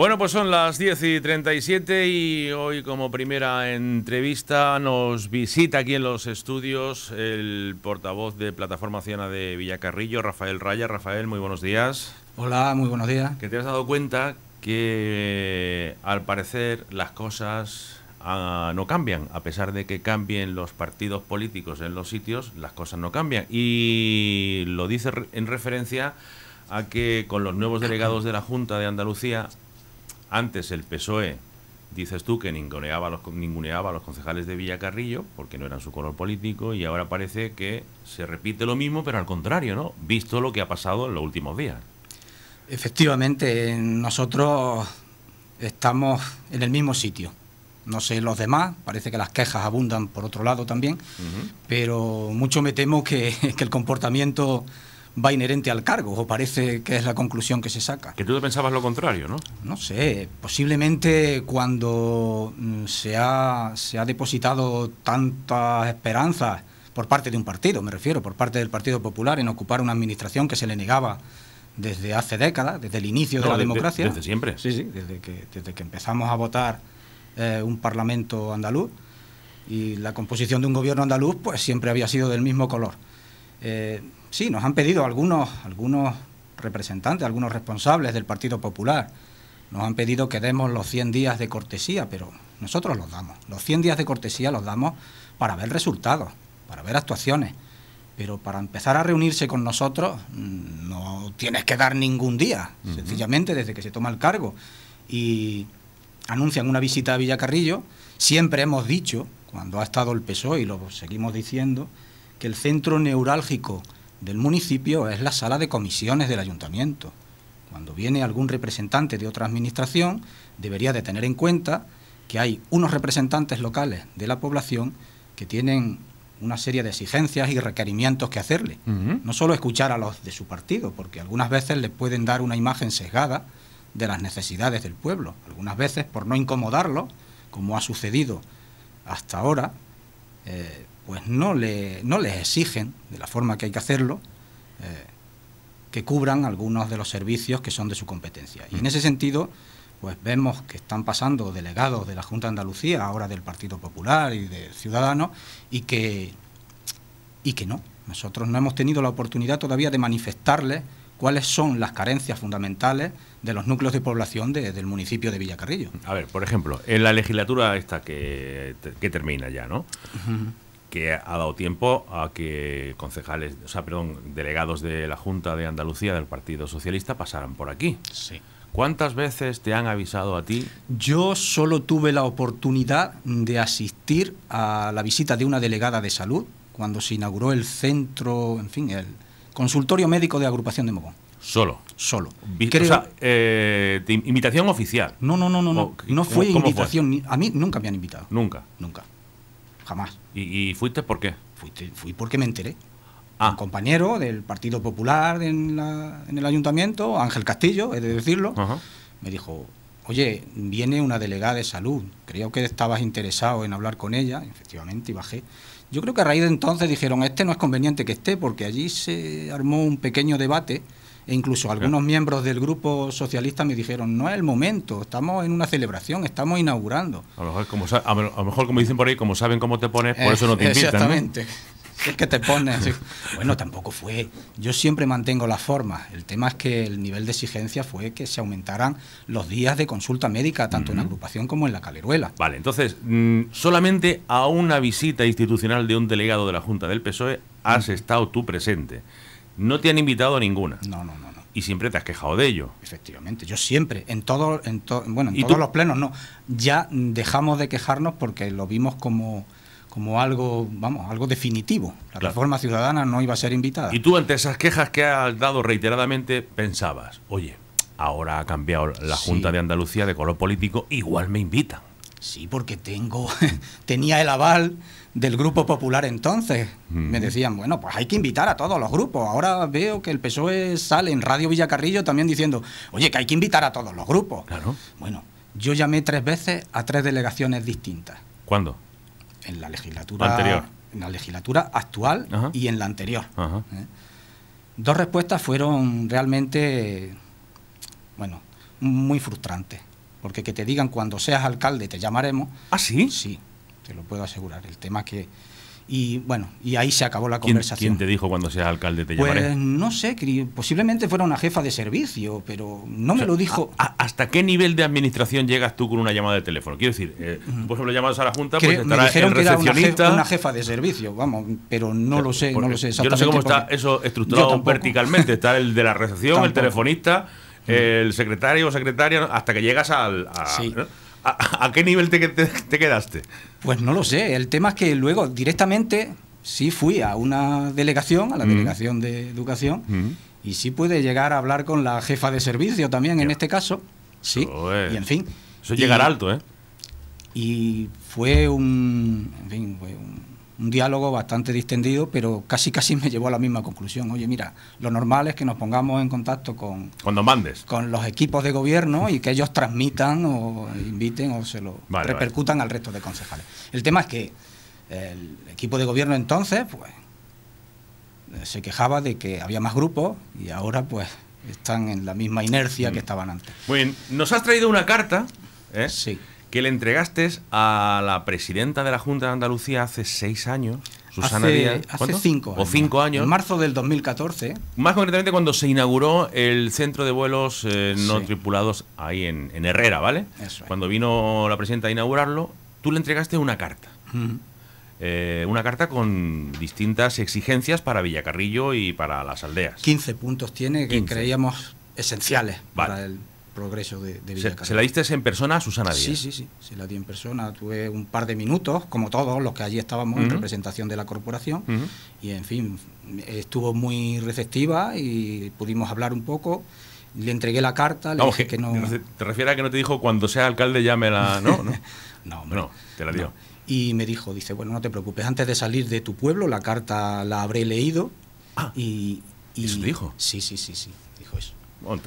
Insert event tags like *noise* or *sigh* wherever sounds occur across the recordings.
Bueno, pues son las 10 y 37 y hoy como primera entrevista nos visita aquí en los estudios el portavoz de Plataforma Ciudadana de Villacarrillo, Rafael Raya. Rafael, muy buenos días. Hola, muy buenos días. Que te has dado cuenta que al parecer las cosas ah, no cambian, a pesar de que cambien los partidos políticos en los sitios, las cosas no cambian. Y lo dice en referencia a que con los nuevos delegados de la Junta de Andalucía antes el PSOE, dices tú, que ninguneaba a los, ninguneaba los concejales de Villacarrillo porque no eran su color político y ahora parece que se repite lo mismo, pero al contrario, ¿no? Visto lo que ha pasado en los últimos días. Efectivamente, nosotros estamos en el mismo sitio. No sé los demás, parece que las quejas abundan por otro lado también, pero mucho me temo que el comportamiento va inherente al cargo, o parece que es la conclusión que se saca. Que tú pensabas lo contrario, ¿no? No sé, posiblemente cuando mm, se ha, depositado tantas esperanzas por parte de un partido, me refiero, por parte del Partido Popular en ocupar una administración que se le negaba desde hace décadas, desde el inicio de la democracia. desde siempre. Sí, sí, desde que, desde que empezamos a votar eh, un Parlamento andaluz y la composición de un gobierno andaluz pues siempre había sido del mismo color. Eh, sí, nos han pedido algunos, algunos representantes, algunos responsables del Partido Popular, nos han pedido que demos los 100 días de cortesía, pero nosotros los damos. Los 100 días de cortesía los damos para ver resultados, para ver actuaciones. Pero para empezar a reunirse con nosotros mm, no tienes que dar ningún día, sencillamente desde que se toma el cargo. Y anuncian una visita a Villacarrillo. Siempre hemos dicho, cuando ha estado el PSOE y lo seguimos diciendo, que el centro neurálgico del municipio es la sala de comisiones del ayuntamiento. Cuando viene algún representante de otra administración, debería de tener en cuenta que hay unos representantes locales de la población que tienen una serie de exigencias y requerimientos que hacerle. No solo escuchar a los de su partido, porque algunas veces le pueden dar una imagen sesgada de las necesidades del pueblo. Algunas veces, por no incomodarlo, como ha sucedido hasta ahora, eh, pues no, le, no les exigen, de la forma que hay que hacerlo, eh, que cubran algunos de los servicios que son de su competencia. Y en mm. ese sentido, pues vemos que están pasando delegados de la Junta de Andalucía, ahora del Partido Popular y de Ciudadanos, y que, y que no. Nosotros no hemos tenido la oportunidad todavía de manifestarles cuáles son las carencias fundamentales de los núcleos de población del municipio de Villacarrillo. A ver, por ejemplo, en la legislatura esta que, termina ya, ¿no? que ha dado tiempo a que concejales, o sea, perdón, delegados de la Junta de Andalucía del Partido Socialista pasaran por aquí. Sí. ¿Cuántas veces te han avisado a ti? Yo solo tuve la oportunidad de asistir a la visita de una delegada de salud cuando se inauguró el centro, en fin, el consultorio médico de agrupación de Mogón. Solo. Solo. O sea, eh, invitación oficial. No, no, no, no. no. no fue invitación. A mí nunca me han invitado. Nunca. Nunca jamás. ¿Y, fuiste por qué? Fui, fui porque me enteré. Ah. Un compañero del Partido Popular en, el ayuntamiento, Ángel Castillo, he de decirlo, me dijo, oye, viene una delegada de salud, creo que estabas interesado en hablar con ella, efectivamente, y bajé. Yo creo que a raíz de entonces dijeron, este no es conveniente que esté, porque allí se armó un pequeño debate e incluso algunos miembros del grupo socialista me dijeron, no es el momento, estamos en una celebración, estamos inaugurando. A lo mejor, como, a como dicen por ahí, como saben cómo te pones, por eh, eso no te invitan. Exactamente. es que te pones. Bueno, tampoco fue. Yo siempre mantengo la forma. El tema es que el nivel de exigencia fue que se aumentaran los días de consulta médica, tanto en la agrupación como en la caleruela. Vale, entonces, mm, solamente a una visita institucional de un delegado de la Junta del PSOE has estado tú presente. No te han invitado a ninguna. No, no, no. Y siempre te has quejado de ello. Efectivamente, yo siempre, en todos, en bueno, en todos los plenos no. Ya dejamos de quejarnos porque lo vimos como, como algo, vamos, algo definitivo. La reforma ciudadana no iba a ser invitada. Y tú ante esas quejas que has dado reiteradamente pensabas, oye, ahora ha cambiado la Junta de Andalucía de color político, igual me invitan. Sí, porque tengo, *laughs* tenía el aval del Grupo Popular entonces. Me decían, bueno, pues hay que invitar a todos los grupos. Ahora veo que el PSOE sale en Radio Villacarrillo también diciendo, oye, que hay que invitar a todos los grupos. Bueno, yo llamé tres veces a tres delegaciones distintas. ¿Cuándo? En la legislatura anterior. En la legislatura actual y en la anterior. ¿Eh? Dos respuestas fueron realmente, bueno, muy frustrantes porque que te digan cuando seas alcalde te llamaremos. ¿Ah, sí? Sí, te lo puedo asegurar. El tema que... Y bueno, y ahí se acabó la conversación. ¿Quién, te dijo cuando seas alcalde te pues llamaré? Pues no sé, posiblemente fuera una jefa de servicio, pero no me lo dijo. ¿Hasta qué nivel de administración llegas tú con una llamada de teléfono? Quiero decir, eh, por ejemplo, llamadas a la Junta, pues estará dijeron Que era una, jefa, de servicio, vamos, pero no lo sé, no lo sé exactamente. Yo no sé cómo está eso estructurado verticalmente. Está el de la recepción, el telefonista el secretario o secretaria, hasta que llegas al... A, ¿A, qué nivel te, quedaste? Pues no lo sé. El tema es que luego directamente sí fui a una delegación, a la mm. delegación de educación, mm. y sí pude llegar a hablar con la jefa de servicio también en este caso. Sí. Y en fin. Eso es llegar alto, ¿eh? Y fue un, en fin, fue un un diálogo bastante distendido, pero casi casi me llevó a la misma conclusión. Oye, mira, lo normal es que nos pongamos en contacto con, Cuando mandes. con los equipos de gobierno y que ellos transmitan o inviten o se lo repercutan al resto de concejales. El tema es que el equipo de gobierno entonces, pues, se quejaba de que había más grupos y ahora, pues, están en la misma inercia mm. que estaban antes. Muy nos has traído una carta. ¿eh? Sí que le entregaste a la presidenta de la Junta de Andalucía hace seis años. Susana Díaz. Hace cinco O cinco años. En marzo del 2014. Más concretamente cuando se inauguró el centro de vuelos eh, no tripulados ahí en, Herrera, ¿vale? Cuando vino la presidenta a inaugurarlo, tú le entregaste una carta. Eh, una carta con distintas exigencias para Villacarrillo y para las aldeas. 15 puntos tiene que creíamos esenciales para el progreso de, de se, la diste en persona a Susana Díaz? Sí, sí, sí, se la di en persona. Tuve un par de minutos, como todos los que allí estábamos en representación de la corporación, y en fin, estuvo muy receptiva y pudimos hablar un poco. Le entregué la carta, le dije que, no... ¿Te refieres a que no te dijo cuando sea alcalde Llámela, No, no, *laughs* no, te la dio. Y me dijo, dice, bueno, no te preocupes, antes de salir de tu pueblo la carta la habré leído ah, y... y ¿Eso te dijo? Sí, sí, sí, sí, dijo eso.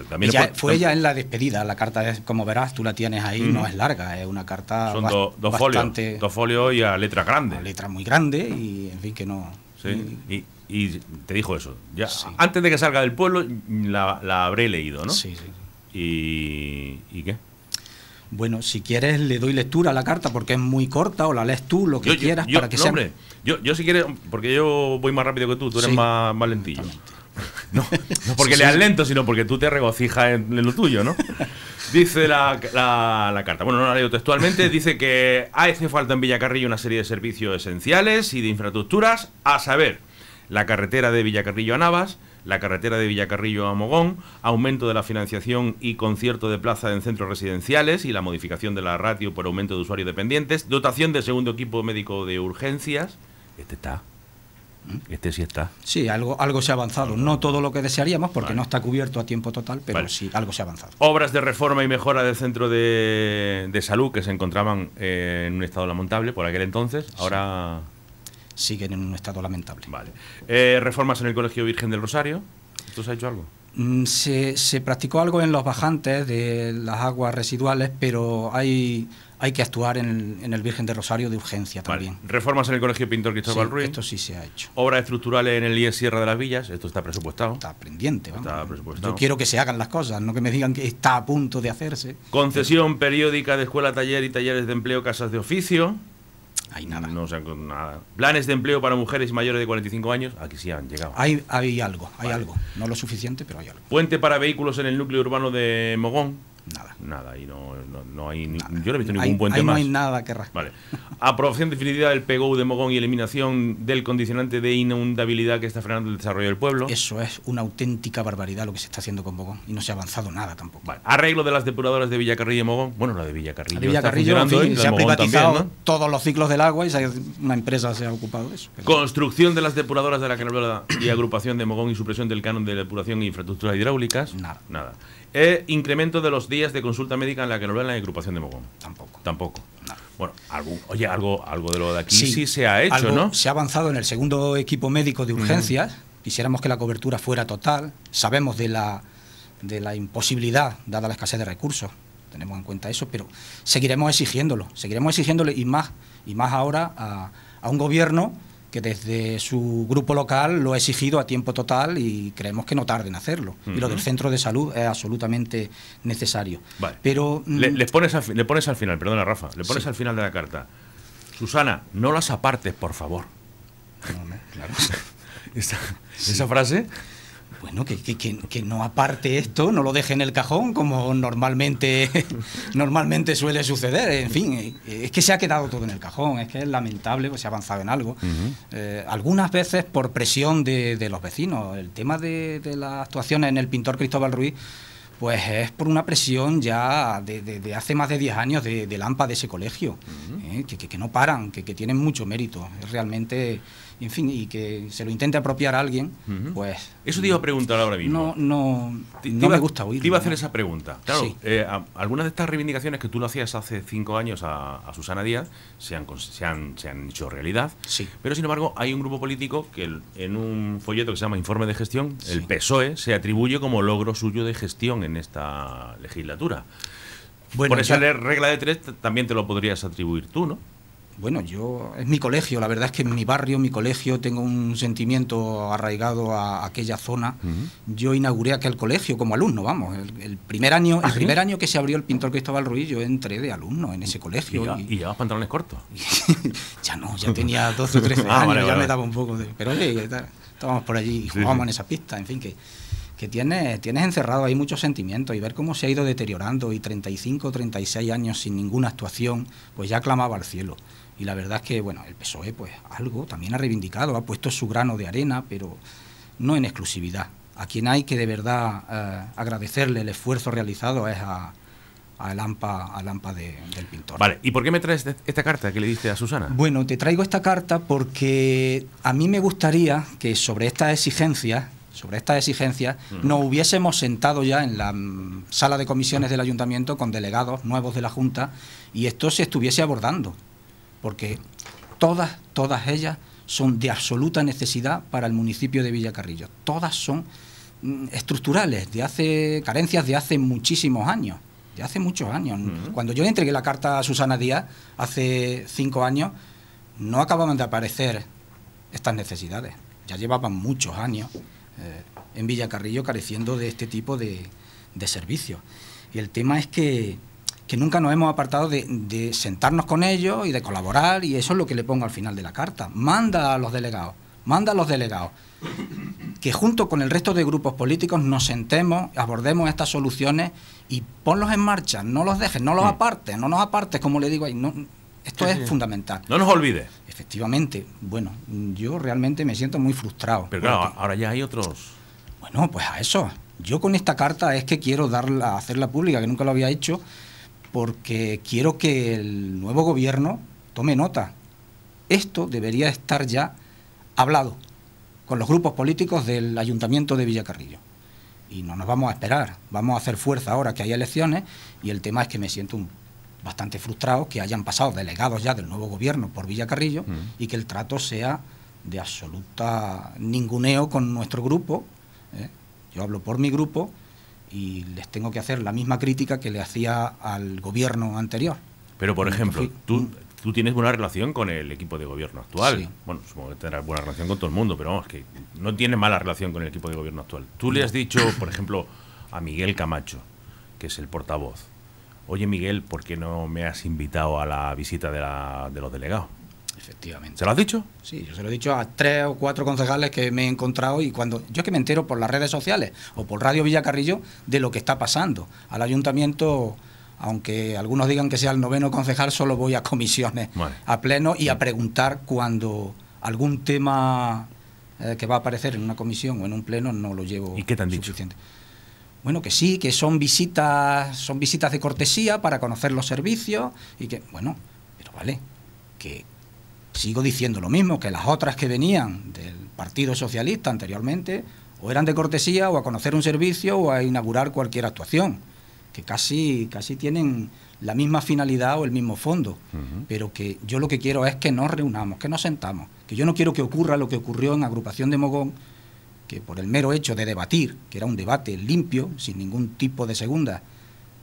También fue ella en la despedida. La carta, como verás, tú la tienes ahí, no es larga, es una carta. Son dos folios y a letra grandes. A letras muy grandes y, en fin, que no. Y, te dijo eso. Ya, Antes de que salga del pueblo, la, la habré leído, ¿no? Sí, sí. ¿Y, qué? Bueno, si quieres le doy lectura a la carta porque es muy corta o la lees tú, lo que quieras, para que yo, yo si quieres, porque yo voy más rápido que tú, tú eres más, más lentillo. No, no *laughs* porque le leas lento, sino porque tú te regocijas en, lo tuyo, ¿no? Dice la, carta, bueno, no la leo textualmente, dice que hace falta en Villacarrillo una serie de servicios esenciales y de infraestructuras, a saber, la carretera de Villacarrillo a Navas, la carretera de Villacarrillo a Mogón, aumento de la financiación y concierto de plaza en centros residenciales y la modificación de la ratio por aumento de usuarios dependientes, dotación de segundo equipo médico de urgencias, este está este sí está. Sí, algo, algo se ha avanzado. No todo lo que desearíamos porque no está cubierto a tiempo total, pero sí, algo se ha avanzado. Obras de reforma y mejora del centro de, salud que se encontraban eh, en un estado lamentable por aquel entonces. Ahora. Siguen en un estado lamentable. Vale. Eh, reformas en el Colegio Virgen del Rosario. ¿Tú ha hecho algo? Mm, se, se practicó algo en los bajantes de las aguas residuales, pero hay hay que actuar en, el Virgen de Rosario de urgencia también. Reformas en el Colegio Pintor Cristóbal Ruiz. Esto sí se ha hecho. Obras estructurales en el IES Sierra de las Villas. Esto está presupuestado. Está pendiente. Vamos. Está presupuestado. Yo quiero que se hagan las cosas, no que me digan que está a punto de hacerse. Concesión periódica de escuela, taller y talleres de empleo, casas de oficio. Hay nada. No o sea, nada. Planes de empleo para mujeres mayores de 45 años, aquí sí han llegado. Hay, hay algo, hay algo. No lo suficiente, pero hay algo. Puente para vehículos en el núcleo urbano de Mogón. Nada. Nada, y no, hay. yo no he visto ningún buen tema No hay nada que rascar. Vale. Aprobación definitiva del PGU de Mogón y eliminación del condicionante de inundabilidad que está frenando el desarrollo del pueblo. Eso es una auténtica barbaridad lo que se está haciendo con Mogón y no se ha avanzado nada tampoco. Vale. Arreglo de las depuradoras de Villacarrillo y Mogón. Bueno, la de Villacarrillo. de Villacarrillo está ¿eh? se ha privatizado todos los ciclos del agua y una empresa se ha ocupado de eso. Construcción de las depuradoras de la Canelada y agrupación de Mogón y supresión del canon de depuración e infraestructuras hidráulicas. Nada. Nada. Eh, incremento de los días de consulta médica en la que no ven la agrupación de Mogón. Tampoco. Tampoco. Bueno, algo, oye, algo, algo de lo de aquí sí, se ha hecho, ¿no? Se ha avanzado en el segundo equipo médico de urgencias. Quisiéramos que la cobertura fuera total. Sabemos de la, de la imposibilidad, dada la escasez de recursos. Tenemos en cuenta eso, pero seguiremos exigiéndolo. Seguiremos exigiéndole y más, y más ahora a, a un gobierno que desde su grupo local lo ha exigido a tiempo total y creemos que no tarden en hacerlo. Y lo del centro de salud es absolutamente necesario. Pero, mm, le, pones al, le pones al final, perdona Rafa, le pones al final de la carta. Susana, no las apartes, por favor. claro. *laughs* esa frase bueno, que, que, no aparte esto, no lo deje en el cajón como normalmente, *laughs* normalmente suele suceder. En fin, eh, es que se ha quedado todo en el cajón, es que es lamentable, pues se ha avanzado en algo. Eh, algunas veces por presión de, los vecinos. El tema de, de las actuaciones en el pintor Cristóbal Ruiz pues es por una presión ya de, hace más de 10 años de, de, Lampa de ese colegio, eh, que, no paran, que, que, tienen mucho mérito. Es realmente en fin, y que se lo intente apropiar a alguien, pues... Eso te iba a preguntar ahora mismo. No, no, no me gusta Te iba a hacer esa pregunta. Claro, eh, algunas de estas reivindicaciones que tú lo hacías hace cinco años a, Susana Díaz se han, se han, hecho realidad, sí. pero sin embargo hay un grupo político que en un folleto que se llama Informe de Gestión, el PSOE, se atribuye como logro suyo de gestión en esta legislatura. Bueno, Por esa regla de tres también te lo podrías atribuir tú, ¿no? bueno, yo es mi colegio, la verdad es que en mi barrio, mi colegio, tengo un sentimiento arraigado a aquella zona. Yo inauguré aquel colegio como alumno, vamos, el, primer año, el ¿Ah, primer año que se abrió el pintor Cristóbal Ruiz, yo entré de alumno en ese colegio. ¿Y, llevabas pantalones cortos? *laughs* ya no, ya tenía 12 o 13 años, ya me daba un poco de... Pero oye, estábamos por allí y jugábamos en esa pista, en fin, que tienes, tienes encerrado ahí muchos sentimientos y ver cómo se ha ido deteriorando y 35 36 años sin ninguna actuación, pues ya clamaba al cielo. Y la verdad es que, bueno, el PSOE, pues algo también ha reivindicado, ha puesto su grano de arena, pero no en exclusividad. A quien hay que de verdad eh, agradecerle el esfuerzo realizado es a, a Lampa, a Lampa del pintor. Vale, ¿y por qué me traes esta carta que le diste a Susana? Bueno, te traigo esta carta porque a mí me gustaría que sobre estas exigencias, sobre estas exigencias, nos hubiésemos sentado ya en la mm, sala de comisiones del ayuntamiento con delegados nuevos de la Junta y esto se estuviese abordando porque todas, todas ellas son de absoluta necesidad para el municipio de Villacarrillo. Todas son mm, estructurales, de hace carencias de hace muchísimos años, de hace muchos años. Cuando yo le entregué la carta a Susana Díaz hace cinco años, no acababan de aparecer estas necesidades. Ya llevaban muchos años eh, en Villacarrillo careciendo de este tipo de, de servicios. Y el tema es que que nunca nos hemos apartado de, sentarnos con ellos y de colaborar, y eso es lo que le pongo al final de la carta. Manda a los delegados, manda a los delegados que junto con el resto de grupos políticos nos sentemos, abordemos estas soluciones y ponlos en marcha, no los dejes, no los mm. apartes, no nos apartes, como le digo ahí. No, esto es fundamental. No nos olvides. Efectivamente, bueno, yo realmente me siento muy frustrado. Pero claro, ahora ya hay otros. Bueno, pues a eso. Yo con esta carta es que quiero darla, hacerla pública, que nunca lo había hecho, porque quiero que el nuevo gobierno tome nota. Esto debería estar ya hablado con los grupos políticos del Ayuntamiento de Villacarrillo. Y no nos vamos a esperar, vamos a hacer fuerza ahora que hay elecciones y el tema es que me siento bastante frustrado que hayan pasado delegados ya del nuevo gobierno por Villacarrillo y que el trato sea de absoluta ninguneo con nuestro grupo. ¿eh? Yo hablo por mi grupo y les tengo que hacer la misma crítica que le hacía al gobierno anterior. Pero, por ejemplo, tú, mm. tú tienes buena relación con el equipo de gobierno actual. Bueno, supongo que tendrás buena relación con todo el mundo, pero vamos, que no tienes mala relación con el equipo de gobierno actual. Tú le has dicho, por *laughs* ejemplo, a Miguel Camacho, que es el portavoz, oye Miguel, ¿por qué no me has invitado a la visita de los delegados? Efectivamente. ¿Se lo has dicho? Sí, yo se lo he dicho a tres o cuatro concejales que me he encontrado y cuando yo que me entero por las redes sociales o por Radio Villacarrillo de lo que está pasando. Al ayuntamiento, aunque algunos digan que sea el noveno concejal, solo voy a comisiones, a pleno y a preguntar cuando algún tema eh, que va a aparecer en una comisión o en un pleno no lo llevo. ¿Y qué te han suficiente. Bueno, que sí, que son visitas, son visitas de cortesía para conocer los servicios y que, bueno, pero vale, que sigo diciendo lo mismo, que las otras que venían del Partido Socialista anteriormente o eran de cortesía o a conocer un servicio o a inaugurar cualquier actuación, que casi, casi tienen la misma finalidad o el mismo fondo, pero que yo lo que quiero es que nos reunamos, que nos sentamos, que yo no quiero que ocurra lo que ocurrió en Agrupación de Mogón, que por el mero hecho de debatir, que era un debate limpio, sin ningún tipo de segunda,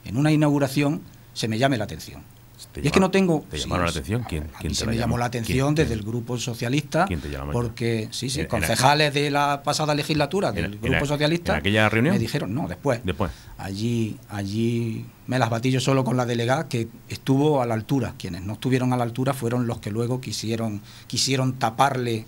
en una inauguración, se me llame la atención. Este, y es que no tengo. ¿Te la atención? ¿Quién, se me llamó la atención desde el Grupo Socialista. porque, sí, sí, concejales de la pasada legislatura del Grupo Socialista. ¿En aquella reunión? Me dijeron, no, después. Después. Allí, allí me las batillo solo con la delegada que estuvo a la altura. Quienes no estuvieron a la altura fueron los que luego quisieron, quisieron taparle,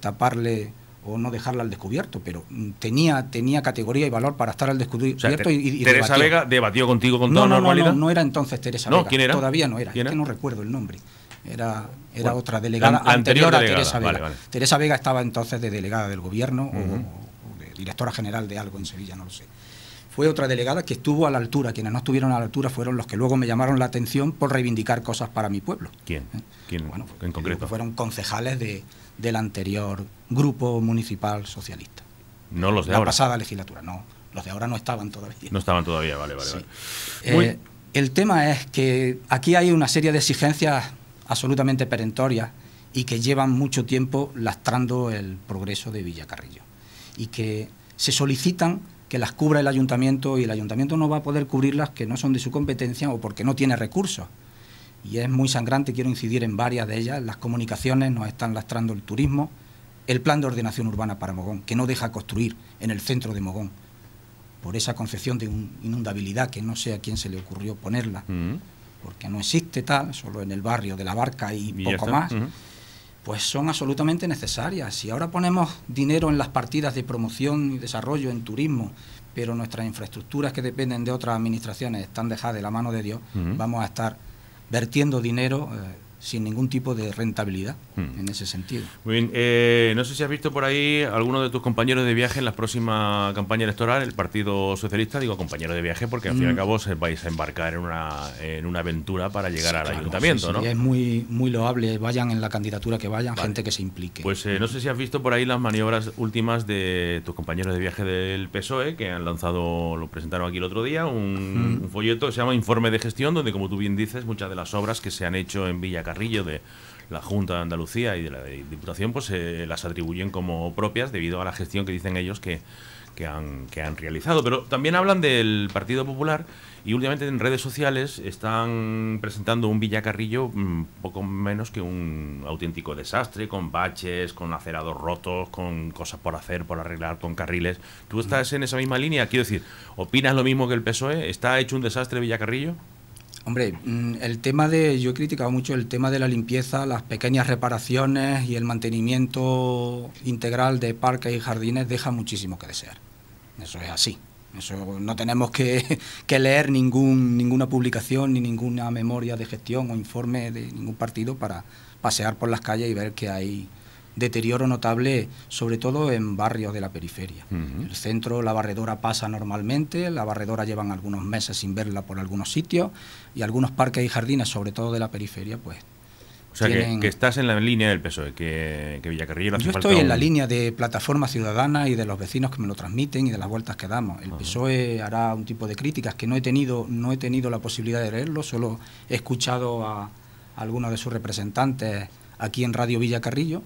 taparle o no dejarla al descubierto, pero mm, tenía, tenía categoría y valor para estar al descubierto. y, Teresa Vega debatió contigo con toda no, no, No, no, no, era entonces Teresa Vega. ¿quién era? Todavía no era, Es que no recuerdo el nombre. Era, era otra delegada anterior, a Teresa Vega. Teresa Vega estaba entonces de delegada del gobierno o de directora general de algo en Sevilla, no lo sé fue otra delegada que estuvo a la altura. Quienes no estuvieron a la altura fueron los que luego me llamaron la atención por reivindicar cosas para mi pueblo. ¿Quién? ¿Eh? ¿Quién bueno, en pues, concreto? Fueron concejales de, del anterior grupo municipal socialista. No los de ahora. La pasada legislatura, no. Los de ahora no estaban todavía. No estaban todavía, vale, vale. vale. Eh, el tema es que aquí hay una serie de exigencias absolutamente perentorias y que llevan mucho tiempo lastrando el progreso de Villacarrillo. Y que se solicitan que las cubra el ayuntamiento y el ayuntamiento no va a poder cubrirlas que no son de su competencia o porque no tiene recursos. Y es muy sangrante, quiero incidir en varias de ellas, las comunicaciones, nos están lastrando el turismo, el plan de ordenación urbana para Mogón, que no deja construir en el centro de Mogón, por esa concepción de inundabilidad que no sé a quién se le ocurrió ponerla, mm. porque no existe tal, solo en el barrio de la Barca y, poco más pues son absolutamente necesarias. Si ahora ponemos dinero en las partidas de promoción y desarrollo en turismo, pero nuestras infraestructuras que dependen de otras administraciones están dejadas de la mano de Dios, vamos a estar vertiendo dinero eh, sin ningún tipo de rentabilidad hmm. en ese sentido. Muy bien, eh, no sé si has visto por ahí alguno de tus compañeros de viaje en la próxima campaña electoral, el Partido Socialista, digo compañero de viaje porque al fin y al hmm. cabo se vais a embarcar en una, en una aventura para llegar al ayuntamiento, sí, sí, Es muy, muy loable, vayan en la candidatura que vayan, gente que se implique. Pues eh, no sé si has visto por ahí las maniobras últimas de tus compañeros de viaje del PSOE que han lanzado, lo presentaron aquí el otro día, un, hmm. folleto que se llama Informe de Gestión, donde como tú bien dices, muchas de las obras que se han hecho en Villa Carrillo, de la Junta de Andalucía y de la Diputación, pues se eh, las atribuyen como propias debido a la gestión que dicen ellos que, que han, que han realizado. Pero también hablan del Partido Popular y últimamente en redes sociales están presentando un Villacarrillo mm, poco menos que un auténtico desastre, con baches, con acerados rotos, con cosas por hacer, por arreglar, con carriles. ¿Tú estás en esa misma línea? Quiero decir, ¿opinas lo mismo que el PSOE? ¿Está hecho un desastre Villacarrillo? Hombre, mm, el tema de, yo he criticado mucho el tema de la limpieza, las pequeñas reparaciones y el mantenimiento integral de parques y jardines deja muchísimo que desear. Eso es así. Eso no tenemos que, *laughs* que leer ningún, ninguna publicación ni ninguna memoria de gestión o informe de ningún partido para pasear por las calles y ver que hay deterioro notable, sobre todo en barrios de la periferia. El centro, la barredora pasa normalmente, la barredora llevan algunos meses sin verla por algunos sitios y algunos parques y jardines, sobre todo de la periferia, pues. O sea, que, estás en la línea del PSOE, que, que Villacarrillo Yo estoy en la línea de plataforma ciudadana y de los vecinos que me lo transmiten y de las vueltas que damos. El PSOE hará un tipo de críticas que no he tenido, no he tenido la posibilidad de leerlo, solo he escuchado a algunos de sus representantes aquí en Radio Villacarrillo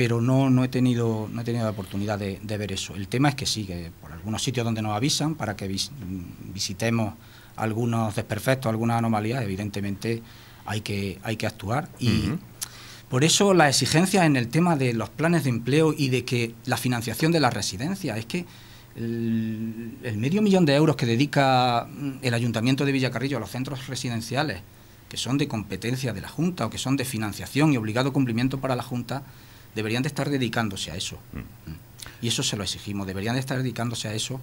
pero no, he tenido, no he tenido la oportunidad de, ver eso. El tema es que sí, que por algunos sitios donde nos avisan para que visitemos algunos desperfectos, algunas anomalías, evidentemente hay que, hay que actuar. Y por eso la exigencia en el tema de los planes de empleo y de que la financiación de las residencias, es que el, el, medio millón de euros que dedica mm, el Ayuntamiento de Villacarrillo a los centros residenciales, que son de competencia de la Junta o que son de financiación y obligado cumplimiento para la Junta, deberían de estar dedicándose a eso. Mm. Mm. Y eso se lo exigimos, deberían de estar dedicándose a eso.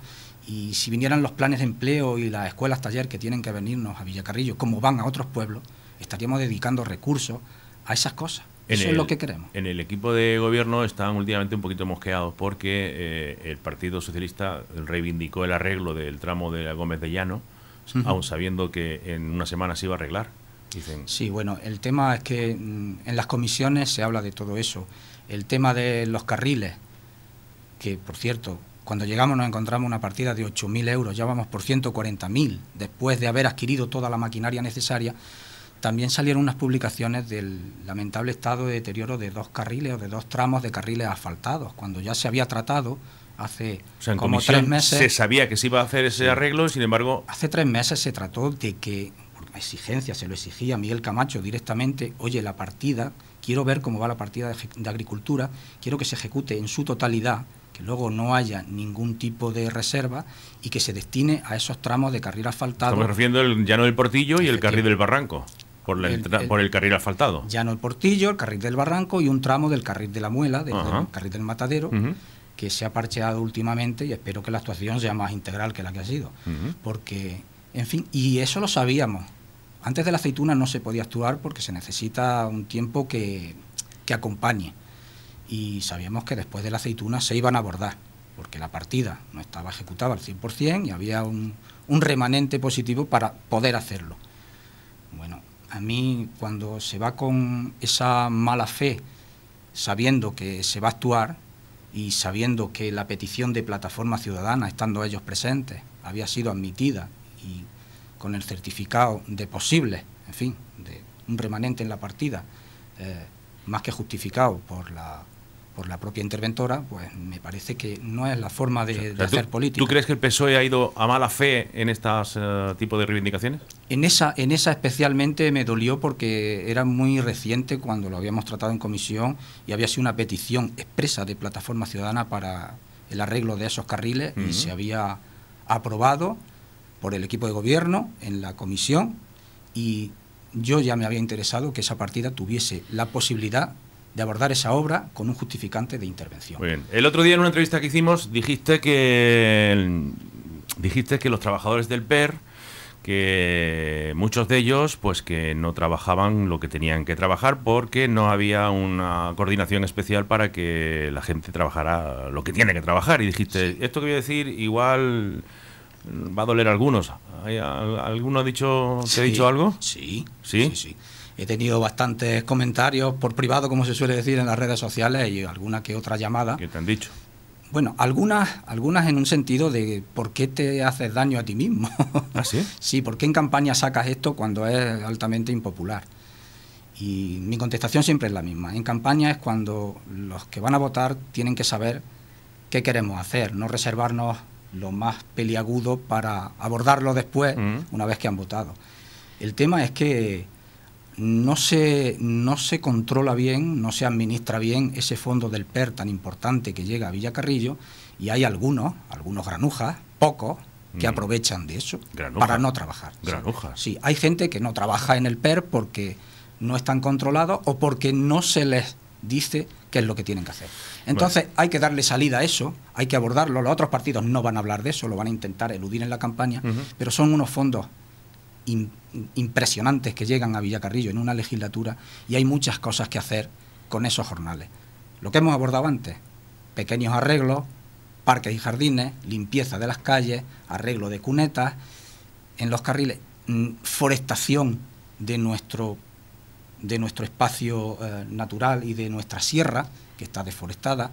Y si vinieran los planes de empleo y las escuelas taller que tienen que venirnos a Villacarrillo, como van a otros pueblos, estaríamos dedicando recursos a esas cosas. eso es lo que queremos. En el equipo de gobierno están últimamente un poquito mosqueados porque eh, el Partido Socialista reivindicó el arreglo del tramo de Gómez de Llano, aun sabiendo que en una semana se iba a arreglar. Sí, bueno, el tema es que mm, en las comisiones se habla de todo eso el tema de los carriles, que por cierto, cuando llegamos nos encontramos una partida de 8.000 euros, ya vamos por 140.000, después de haber adquirido toda la maquinaria necesaria, también salieron unas publicaciones del lamentable estado de deterioro de dos carriles o de dos tramos de carriles asfaltados, cuando ya se había tratado hace como tres meses. Se sabía que se iba a hacer ese arreglo, sin embargo. Hace tres meses se trató de que, por exigencia, se lo exigía Miguel Camacho directamente, oye, la partida quiero ver cómo va la partida de, agricultura, quiero que se ejecute en su totalidad, que luego no haya ningún tipo de reserva y que se destine a esos tramos de carril asfaltado. Estamos refiriendo el llano del Portillo y el carril del Barranco. Por el, carril asfaltado. Llano el Portillo, el carril del Barranco y un tramo del carril de la Muela, del, carril del Matadero, que se ha parcheado últimamente y espero que la actuación sea más integral que la que ha sido. Porque, en fin, y eso lo sabíamos. Antes de la aceituna no se podía actuar porque se necesita un tiempo que, acompañe. Y sabíamos que después de la aceituna se iban a abordar, porque la partida no estaba ejecutada al 100% y había un, un remanente positivo para poder hacerlo. Bueno, a mí cuando se va con esa mala fe, sabiendo que se va a actuar y sabiendo que la petición de Plataforma Ciudadana, estando ellos presentes, había sido admitida y con el certificado de posible, en fin, de un remanente en la partida, eh, más que justificado por la, por la propia interventora, pues me parece que no es la forma de, hacer política. ¿Tú crees que el PSOE ha ido a mala fe en este tipo de reivindicaciones? En esa, en esa especialmente me dolió porque era muy reciente cuando lo habíamos tratado en comisión y había sido una petición expresa de Plataforma Ciudadana para el arreglo de esos carriles y se había aprobado por el equipo de gobierno en la comisión y yo ya me había interesado que esa partida tuviese la posibilidad de abordar esa obra con un justificante de intervención. Muy El otro día en una entrevista que hicimos dijiste que dijiste que los trabajadores del PER que muchos de ellos pues que no trabajaban lo que tenían que trabajar porque no había una coordinación especial para que la gente trabajara lo que tiene que trabajar y dijiste esto que voy a decir igual va a doler a algunos. ¿Alguno ha dicho, ha dicho algo? Sí, sí, sí, He tenido bastantes comentarios por privado, como se suele decir en las redes sociales, y alguna que otra llamada. ¿Qué te han dicho? Bueno, algunas, algunas en un sentido de por qué te haces daño a ti mismo. ¿Ah, sí? *laughs* sí, ¿por qué en campaña sacas esto cuando es altamente impopular? Y mi contestación siempre es la misma. En campaña es cuando los que van a votar tienen que saber qué queremos hacer, no reservarnos lo más peliagudo para abordarlo después, una vez que han votado. El tema es que no se, no se controla bien, no se administra bien ese fondo del PER tan importante que llega a Villacarrillo y hay algunos, algunos granujas, pocos, que aprovechan de eso para no trabajar. Granujas. sí, hay gente que no trabaja en el PER porque no están controlados o porque no se les dice qué es lo que tienen que hacer. Entonces hay que darle salida a eso, hay que abordarlo. Los otros partidos no van a hablar de eso, lo van a intentar eludir en la campaña, pero son unos fondos impresionantes que llegan a Villacarrillo en una legislatura y hay muchas cosas que hacer con esos jornales. Lo que hemos abordado antes, pequeños arreglos, parques y jardines, limpieza de las calles, arreglo de cunetas en los carriles, mm, forestación de nuestro de nuestro espacio eh, natural y de nuestra sierra, que está deforestada.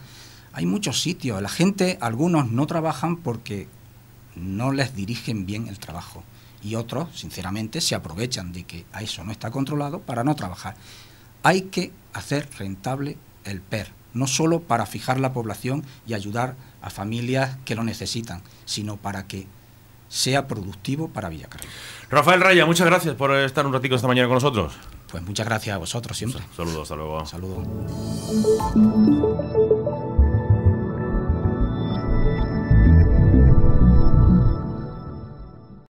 Hay muchos sitios, la gente, algunos no trabajan porque no les dirigen bien el trabajo y otros, sinceramente, se aprovechan de que a eso no está controlado para no trabajar. Hay que hacer rentable el PER, no solo para fijar la población y ayudar a familias que lo necesitan, sino para que sea productivo para Villacarrillo. Rafael Raya, muchas gracias por estar un ratito esta mañana con nosotros. Pues muchas gracias a vosotros siempre. Saludos, hasta Saludos.